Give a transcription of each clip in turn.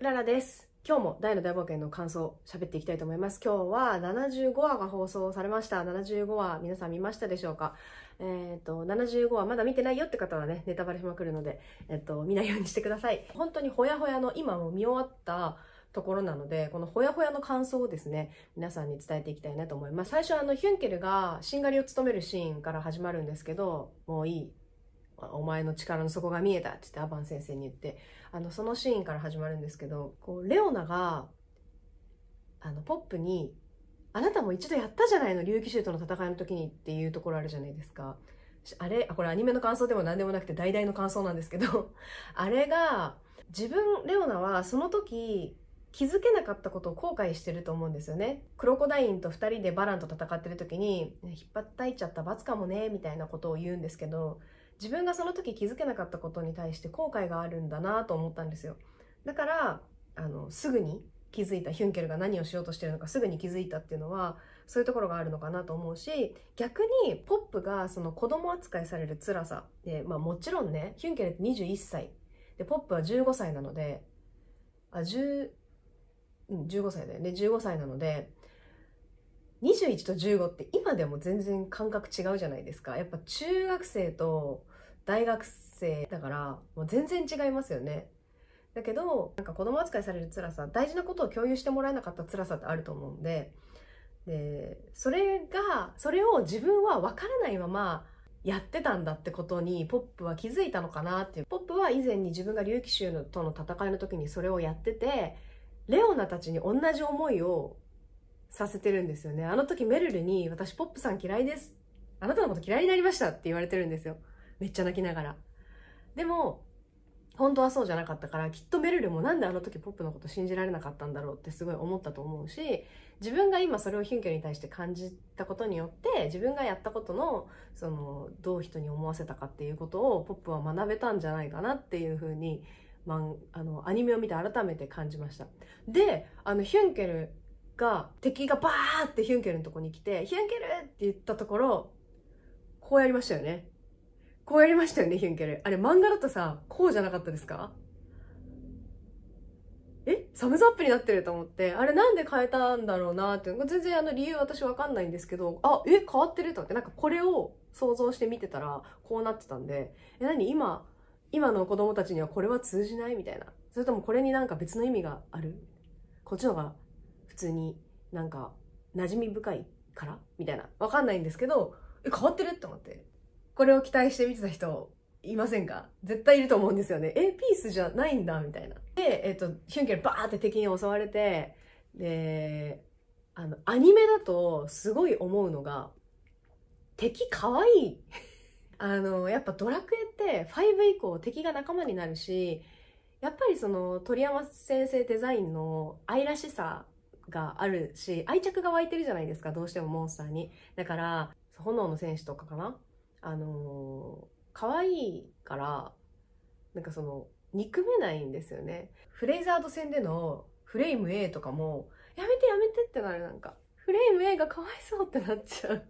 ララです。今日も大の大冒険の感想を喋っていきたいと思います。今日は75話が放送されました。75話皆さん見ましたでしょうかえっ、ー、と、75話まだ見てないよって方はね、ネタバレしまくるので、えっ、ー、と、見ないようにしてください。本当にほやほやの今も見終わったところなので、このほやほやの感想をですね、皆さんに伝えていきたいなと思います。最初あの、ヒュンケルがしんがりを務めるシーンから始まるんですけど、もういい、お前の力の底が見えたって言ってアバン先生に言って、あの、そのシーンから始まるんですけど、こう、レオナが、あの、ポップに、あなたも一度やったじゃないの、竜騎衆との戦いの時にっていうところあるじゃないですか。あれ、あこれアニメの感想でも何でもなくて大々の感想なんですけど あれが、自分、レオナはその時、気づけなかったことを後悔してると思うんですよね。クロコダインと2人でバランと戦ってる時に、引っ張ったいちゃった罰かもね、みたいなことを言うんですけど、自分がその時気づけなかったことに対して後悔があるんだなと思ったんですよだからあのすぐに気づいたヒュンケルが何をしようとしてるのかすぐに気づいたっていうのはそういうところがあるのかなと思うし逆にポップがその子供扱いされる辛さで、まあ、もちろんねヒュンケルって21歳でポップは15歳なのであ10、うん、15歳だよね15歳なので21と15って今でも全然感覚違うじゃないですかやっぱ中学生と大学生だからもう全然違いますよねだけどなんか子供扱いされる辛さ大事なことを共有してもらえなかった辛さってあると思うんででそれがそれを自分は分からないままやってたんだってことにポップは気づいたのかなっていうポップは以前に自分が竜騎衆との戦いの時にそれをやっててレオナたちに同じ思いをさせてるんですよねあの時メルルに「私ポップさん嫌いです」あなたのこと嫌いになりましたって言われてるんですよめっちゃ泣きながらでも本当はそうじゃなかったからきっとメルルもなんであの時ポップのこと信じられなかったんだろうってすごい思ったと思うし自分が今それをヒュンケルに対して感じたことによって自分がやったことのそのどう人に思わせたかっていうことをポップは学べたんじゃないかなっていうふうに、まあのアニメを見て改めて感じました。であのヒュンケルが敵がバーってヒュンケルのとこに来て「ヒュンケル!」って言ったところこうやりましたよね。こうやりましたよね、ヒュンケル。あれ漫画だとさ、こうじゃなかったですかえサムズアップになってると思って、あれなんで変えたんだろうなって、全然あの理由私わかんないんですけど、あ、え、変わってると思って、なんかこれを想像して見てたら、こうなってたんで、え、何今、今の子供たちにはこれは通じないみたいな。それともこれになんか別の意味があるこっちの方が普通になんか馴染み深いからみたいな。わかんないんですけど、え、変わってるって思って。これを期待して見てた人いませんか絶対いると思うんですよね。え、ピースじゃないんだ、みたいな。で、えっ、と、ヒュンケルバーって敵に襲われて、で、あの、アニメだとすごい思うのが、敵可愛い あの、やっぱドラクエって5以降敵が仲間になるし、やっぱりその鳥山先生デザインの愛らしさがあるし、愛着が湧いてるじゃないですか、どうしてもモンスターに。だから、炎の戦士とかかなあの可愛いからなんかその憎めないんですよねフレイザード戦でのフレイム A とかもやめてやめてってなるなんかフレイム A がかわいそうってなっちゃう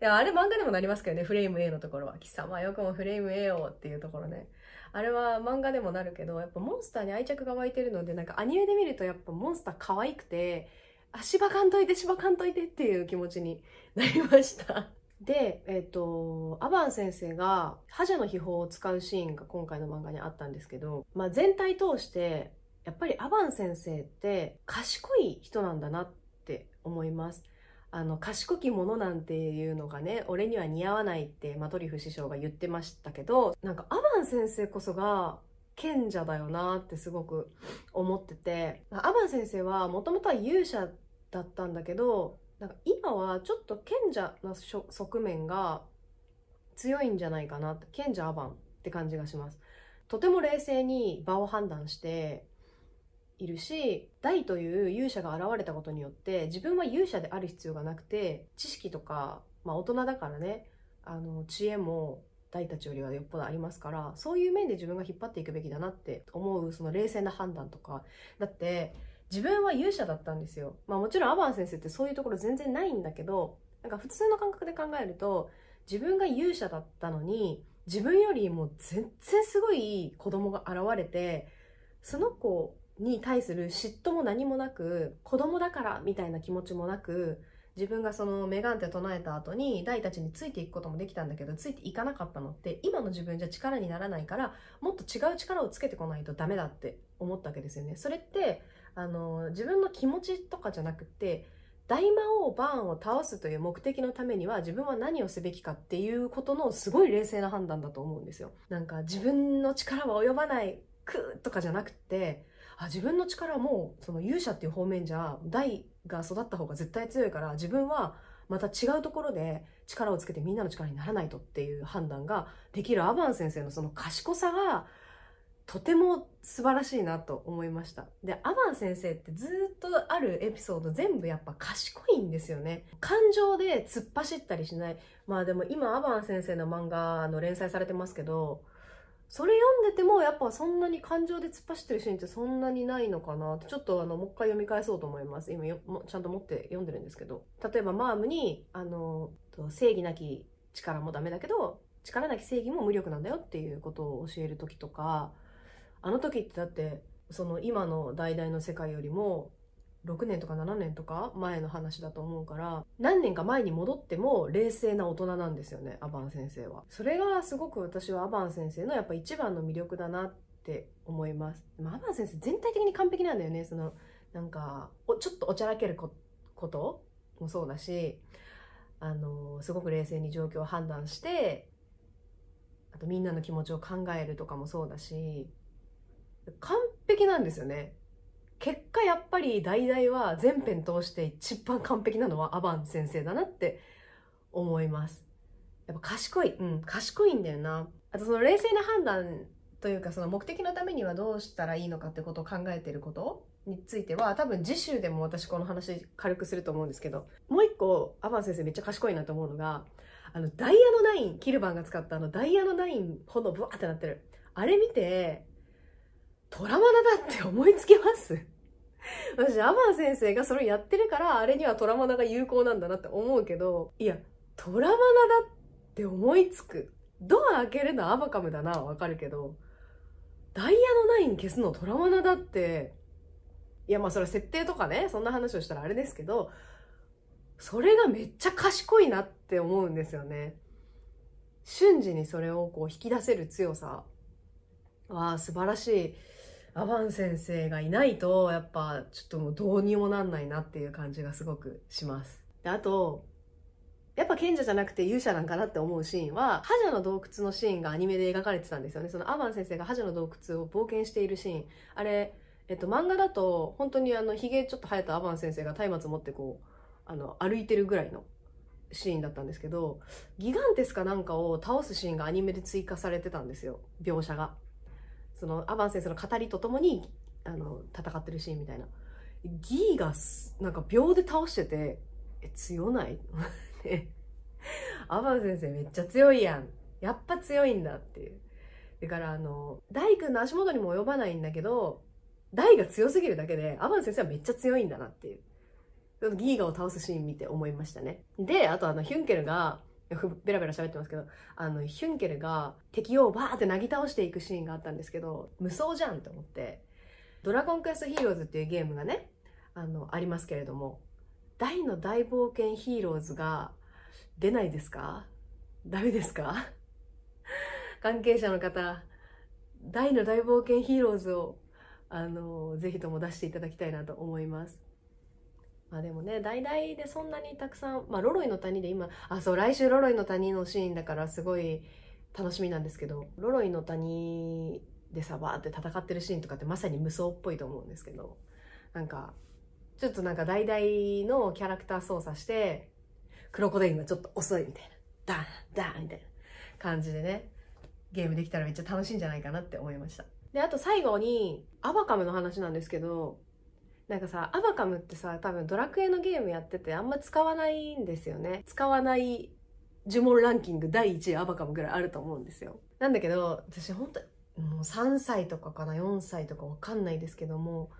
いやあれ漫画でもなりますけどねフレイム A のところは「貴様よくもフレイム A を」っていうところねあれは漫画でもなるけどやっぱモンスターに愛着が湧いてるのでなんかアニメで見るとやっぱモンスター可愛くてあ芝かんといて芝かんといてっていう気持ちになりましたで、えっ、ー、と、アバン先生が覇者の秘宝を使うシーンが今回の漫画にあったんですけど、まあ、全体通して、やっぱりアバン先生って賢い人なんだなって思います。あの、賢きものなんていうのがね、俺には似合わないって、まあ、トリフ師匠が言ってましたけど、なんかアバン先生こそが、賢者だよなってすごく思ってて、アバン先生はもともとは勇者だったんだけど、んか今はちょっと賢者の側面が強いんじゃないかな賢者アバンって感じがしますとても冷静に場を判断しているし大という勇者が現れたことによって自分は勇者である必要がなくて知識とか、まあ、大人だからねあの知恵も大たちよりはよっぽどありますからそういう面で自分が引っ張っていくべきだなって思うその冷静な判断とかだって自分は勇者だったんですよ。まあもちろんアバン先生ってそういうところ全然ないんだけど、なんか普通の感覚で考えると、自分が勇者だったのに、自分よりも全然すごい子供が現れて、その子に対する嫉妬も何もなく、子供だからみたいな気持ちもなく、自分がそのメガンって唱えた後に大たちについていくこともできたんだけどついていかなかったのって今の自分じゃ力にならないからもっと違う力をつけてこないとダメだって思ったわけですよね。それってあの自分の気持ちとかじゃなくて大魔王バーンを倒すという目的のためには自分は何をすべきかっていうことのすごい冷静な判断だと思うんですよ。なんか自分の力は及ばないクーとかじゃなくてあ自分の力もその勇者っていう方面じゃ大が育った方が絶対強いから自分はまた違うところで力をつけてみんなの力にならないとっていう判断ができるアバン先生のその賢さがとても素晴らしいなと思いました。で、アバン先生ってずっとあるエピソード全部やっぱ賢いんですよね。感情で突っ走ったりしない。まあでも今アバン先生の漫画の連載されてますけど、それ読んでてもやっぱそんなに感情で突っ走ってるシーンってそんなにないのかなちょっとあのもう一回読み返そうと思います今よちゃんと持って読んでるんですけど例えばマームにあの正義なき力もダメだけど力なき正義も無力なんだよっていうことを教える時とかあの時ってだってその今の代々の世界よりも6年とか7年とか前の話だと思うから何年か前に戻っても冷静な大人なんですよねアバン先生はそれがすごく私はアバン先生のやっぱ一番の魅力だなって思いますでもアバン先生全体的に完璧なんだよねそのなんかおちょっとおちゃらけることもそうだしあのすごく冷静に状況を判断してあとみんなの気持ちを考えるとかもそうだし完璧なんですよね結果やっぱり題材は全編通して一番完璧なのはアバン先生だなって思います。やっぱ賢い。うん、賢いんだよな。あとその冷静な判断というかその目的のためにはどうしたらいいのかってことを考えてることについては多分次週でも私この話軽くすると思うんですけどもう一個アバン先生めっちゃ賢いなと思うのがあのダイヤのナインキルバンが使ったあのダイヤのナイン炎ブワーってなってるあれ見て虎マナだって思いつきます 私、アマン先生がそれやってるから、あれには虎マナが有効なんだなって思うけど、いや、虎マナだって思いつく。ドア開けるのアバカムだな、わかるけど、ダイヤのナイン消すの虎マナだって、いや、まあそれ設定とかね、そんな話をしたらあれですけど、それがめっちゃ賢いなって思うんですよね。瞬時にそれをこう引き出せる強さは素晴らしいアバン先生がいないと、やっぱちょっともうどうにもなんないなっていう感じがすごくします。であと、やっぱ賢者じゃなくて勇者なんかなって思うシーンは、覇者の洞窟のシーンがアニメで描かれてたんですよね。そのアバン先生が覇者の洞窟を冒険しているシーン。あれ、えっと、漫画だと、本当にあの、髭ちょっと生えたアバン先生が松明持ってこう、あの、歩いてるぐらいのシーンだったんですけど、ギガンテスかなんかを倒すシーンがアニメで追加されてたんですよ。描写が。そのアバン先生の語りとともにあの戦ってるシーンみたいなギーがなんか秒で倒しててえ強ない アバン先生めっちゃ強いやんやっぱ強いんだっていうだからあの大君の足元にも及ばないんだけど大が強すぎるだけでアバン先生はめっちゃ強いんだなっていうギーガを倒すシーン見て思いましたねであとあのヒュンケルがベラベラ喋ってますけど、あの、ヒュンケルが敵をバーってなぎ倒していくシーンがあったんですけど、無双じゃんと思って、ドラゴンクエストヒーローズっていうゲームがね、あの、ありますけれども、大の大冒険ヒーローズが出ないですかダメですか 関係者の方、大の大冒険ヒーローズを、あの、ぜひとも出していただきたいなと思います。まあでもね大々でそんなにたくさん、まあ、ロロイの谷で今あそう来週ロロイの谷のシーンだからすごい楽しみなんですけどロロイの谷でさバーって戦ってるシーンとかってまさに無双っぽいと思うんですけどなんかちょっとなんか大々のキャラクター操作してクロコデインがちょっと遅いみたいなダンダンみたいな感じでねゲームできたらめっちゃ楽しいんじゃないかなって思いましたであと最後にアバカムの話なんですけどなんかさアバカムってさ多分ドラクエのゲームやっててあんま使わないんですよね使わない呪文ランキング第1位アバカムぐらいあると思うんですよなんだけど私本当もう3歳とかかな4歳とかわかんないですけども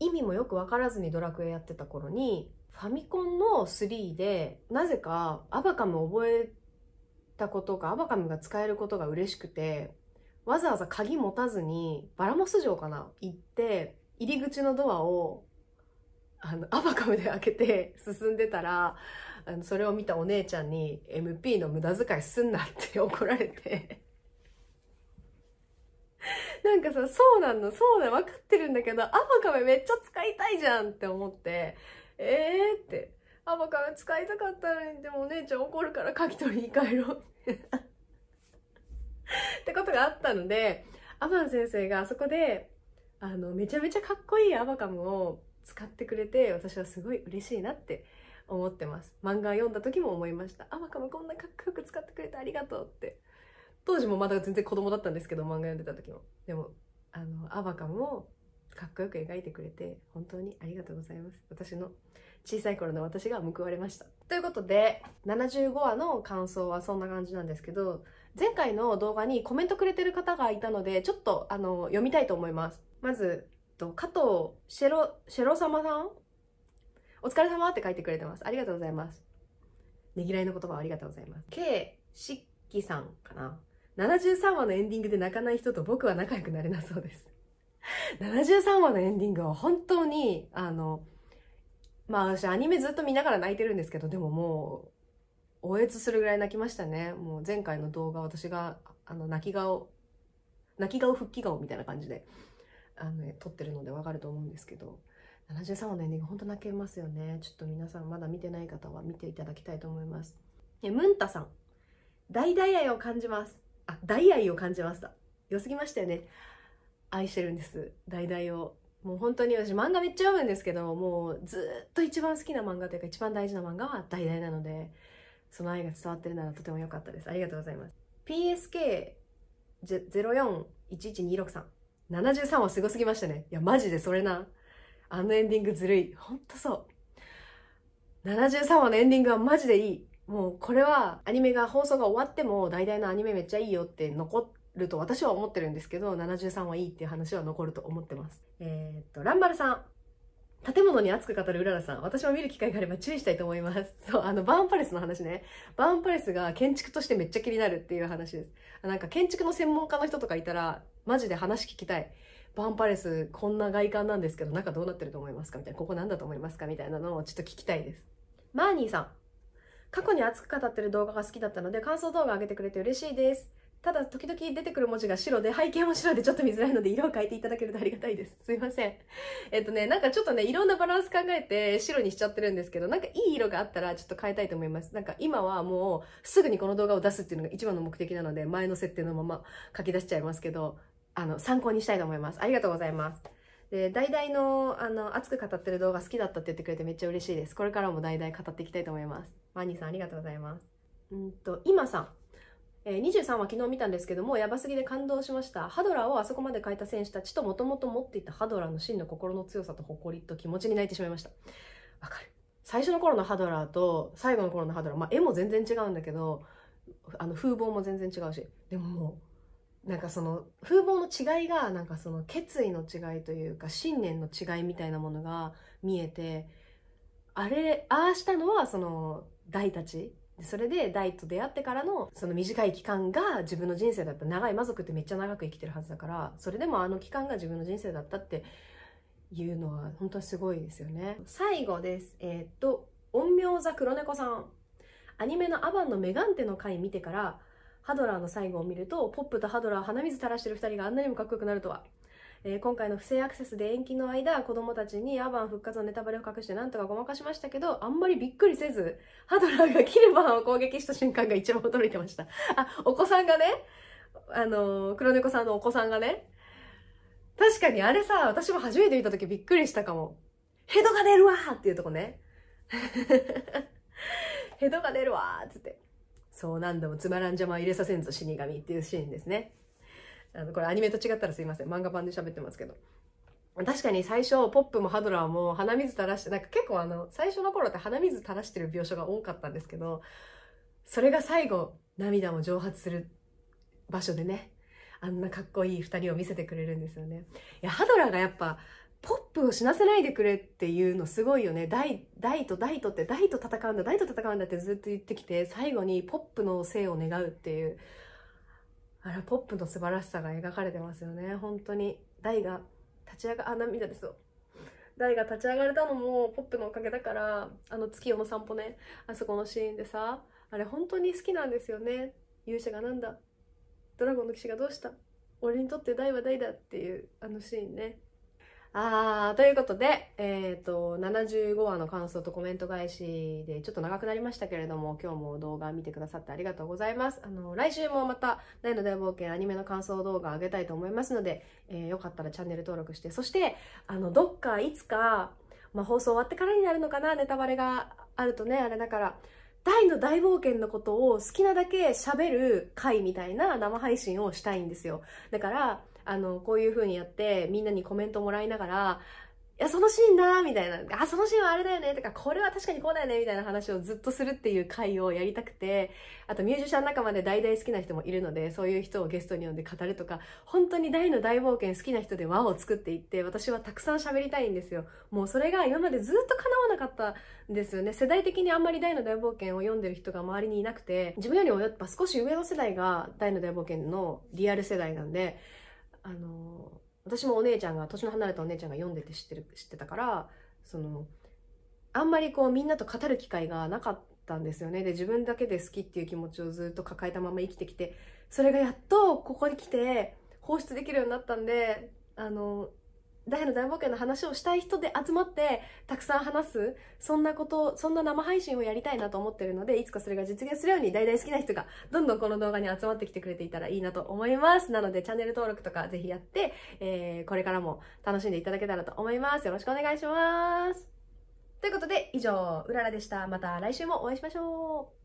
意味もよく分からずにドラクエやってた頃にファミコンの3でなぜかアバカム覚えたことか、アバカムが使えることが嬉しくてわざわざ鍵持たずにバラモス城かな行って入り口のドアをあのアバカムで開けて進んでたらあのそれを見たお姉ちゃんに MP の無駄遣いすんなって 怒られて なんかさそうなのそうなの分かってるんだけどアバカムめっちゃ使いたいじゃんって思ってえーってアバカム使いたかったのにでもお姉ちゃん怒るから書き取りに帰ろうってことがあったのでアバン先生があそこであのめちゃめちゃかっこいいアバカムを使ってくれて私はすごい嬉しいなって思ってます漫画読んだ時も思いましたアバカムこんなかっこよく使ってくれてありがとうって当時もまだ全然子供だったんですけど漫画読んでた時もでもあのアバカムをかっこよく描いてくれて本当にありがとうございます私の小さい頃の私が報われましたということで75話の感想はそんな感じなんですけど前回の動画にコメントくれてる方がいたのでちょっとあの読みたいと思いますまず、加藤シェロ、シェロ様さんお疲れ様って書いてくれてます。ありがとうございます。ねぎらいの言葉ありがとうございます。K しっきさんかな。73話のエンディングで泣かない人と僕は仲良くなれなそうです。73話のエンディングは本当に、あの、まあ私アニメずっと見ながら泣いてるんですけど、でももう、応援するぐらい泣きましたね。もう前回の動画私が、あの、泣き顔、泣き顔復帰顔みたいな感じであの撮ってるのでわかると思うんですけど73話のエンディング本当泣けますよねちょっと皆さんまだ見てない方は見ていただきたいと思いますえムンタさん大大愛を感じますあ大愛を感じました良すぎましたよね愛してるんです大大をもう本当に私漫画めっちゃ読むんですけどもうずっと一番好きな漫画というか一番大事な漫画は大大なのでその愛が伝わってるならとても良かったですありがとうございます PSK041126 3 73話すごすぎましたね。いや、マジでそれな。あのエンディングずるい。ほんとそう。73話のエンディングはマジでいい。もうこれはアニメが放送が終わっても、大々のアニメめっちゃいいよって残ると私は思ってるんですけど、73話いいっていう話は残ると思ってます。えー、っと、ランバルさん。建物に熱く語るうららさん。私も見る機会があれば注意したいと思います。そう、あの、バーンパレスの話ね。バーンパレスが建築としてめっちゃ気になるっていう話です。なんか建築の専門家の人とかいたら、マジで話聞きたい。バーンパレス、こんな外観なんですけど、中どうなってると思いますかみたいな、ここ何だと思いますかみたいなのをちょっと聞きたいです。マーニーさん。過去に熱く語ってる動画が好きだったので、感想動画上げてくれて嬉しいです。ただ時々出てくる文字が白で背景も白でちょっと見づらいので色を変えていただけるとありがたいです。すいません。えっとね、なんかちょっとね、いろんなバランス考えて白にしちゃってるんですけど、なんかいい色があったらちょっと変えたいと思います。なんか今はもうすぐにこの動画を出すっていうのが一番の目的なので、前の設定のまま書き出しちゃいますけど、あの、参考にしたいと思います。ありがとうございます。で、大々の、あの、熱く語ってる動画好きだったって言ってくれてめっちゃ嬉しいです。これからも大々語っていきたいと思います。マニーさんありがとうございます。うんと、今さん。え23は昨日見たんですけどもやばすぎで感動しましたハドラーをあそこまで変えた選手たちともともと持っていたハドラーの真の心の強さと誇りと気持ちに泣いてしまいましたわかる最初の頃のハドラーと最後の頃のハドラー、まあ、絵も全然違うんだけどあの風貌も全然違うしでももうなんかその風貌の違いがなんかその決意の違いというか信念の違いみたいなものが見えてあれああしたのはその大たちそれで大と出会ってからのその短い期間が自分の人生だった長い魔族ってめっちゃ長く生きてるはずだからそれでもあの期間が自分の人生だったっていうのは本当はすごいですよね最後ですえー、っと陰陽座黒猫さんアニメの「アバンのメガンテ」の回見てからハドラーの最後を見るとポップとハドラー鼻水垂らしてる2人があんなにもかっこよくなるとはえー、今回の不正アクセスで延期の間、子供たちにアバン復活のネタバレを隠してなんとかごまかしましたけど、あんまりびっくりせず、ハドラーがキルバンを攻撃した瞬間が一番驚いてました。あ、お子さんがね、あのー、黒猫さんのお子さんがね、確かにあれさ、私も初めて見た時びっくりしたかも。ヘドが出るわーっていうとこね。ヘドが出るわーっつって。そう何度もつまらん邪魔を入れさせんぞ死神っていうシーンですね。あのこれアニメと違ったらすいません漫画版で喋ってますけど確かに最初ポップもハドラーも鼻水垂らしてなんか結構あの最初の頃って鼻水垂らしてる描写が多かったんですけどそれが最後涙も蒸発する場所でねあんなかっこいい2人を見せてくれるんですよね。いやハドラーがやっぱポップを死なせないでくれっていうのすごいよね。大、大と大とって、大と戦うんだ、大と戦うんだってずっと言ってきて、最後にポップの生を願うっていう、あらポップの素晴らしさが描かれてますよね本当に大が立ち上があ涙ですよ大が立ち上がれたのもポップのおかげだからあの月夜の散歩ねあそこのシーンでさあれ本当に好きなんですよね勇者がなんだドラゴンの騎士がどうした俺にとって大は大だっていうあのシーンねあーということで、えっ、ー、と、75話の感想とコメント返しで、ちょっと長くなりましたけれども、今日も動画見てくださってありがとうございます。あの、来週もまた、大の大冒険アニメの感想動画上げたいと思いますので、えー、よかったらチャンネル登録して、そして、あの、どっかいつか、まあ、放送終わってからになるのかな、ネタバレがあるとね、あれだから、大の大冒険のことを好きなだけ喋る回みたいな生配信をしたいんですよ。だから、あの、こういう風にやって、みんなにコメントもらいながら、いや、そのシーンだみたいな、あ、そのシーンはあれだよねとか、これは確かにこうだよねみたいな話をずっとするっていう回をやりたくて、あとミュージシャン仲間で大々好きな人もいるので、そういう人をゲストに呼んで語るとか、本当に大の大冒険好きな人で輪を作っていって、私はたくさん喋りたいんですよ。もうそれが今までずっと叶わなかったんですよね。世代的にあんまり大の大冒険を読んでる人が周りにいなくて、自分よりもやっぱ少し上の世代が大の大冒険のリアル世代なんで、あの私もお姉ちゃんが年の離れたお姉ちゃんが読んでて知ってる知ってたからそのあんまりこうみんなと語る機会がなかったんですよねで自分だけで好きっていう気持ちをずっと抱えたまま生きてきてそれがやっとここに来て放出できるようになったんであの大の大冒険の話をしたい人で集まってたくさん話すそんなことそんな生配信をやりたいなと思ってるのでいつかそれが実現するように大々好きな人がどんどんこの動画に集まってきてくれていたらいいなと思いますなのでチャンネル登録とかぜひやって、えー、これからも楽しんでいただけたらと思いますよろしくお願いしますということで以上うららでしたまた来週もお会いしましょう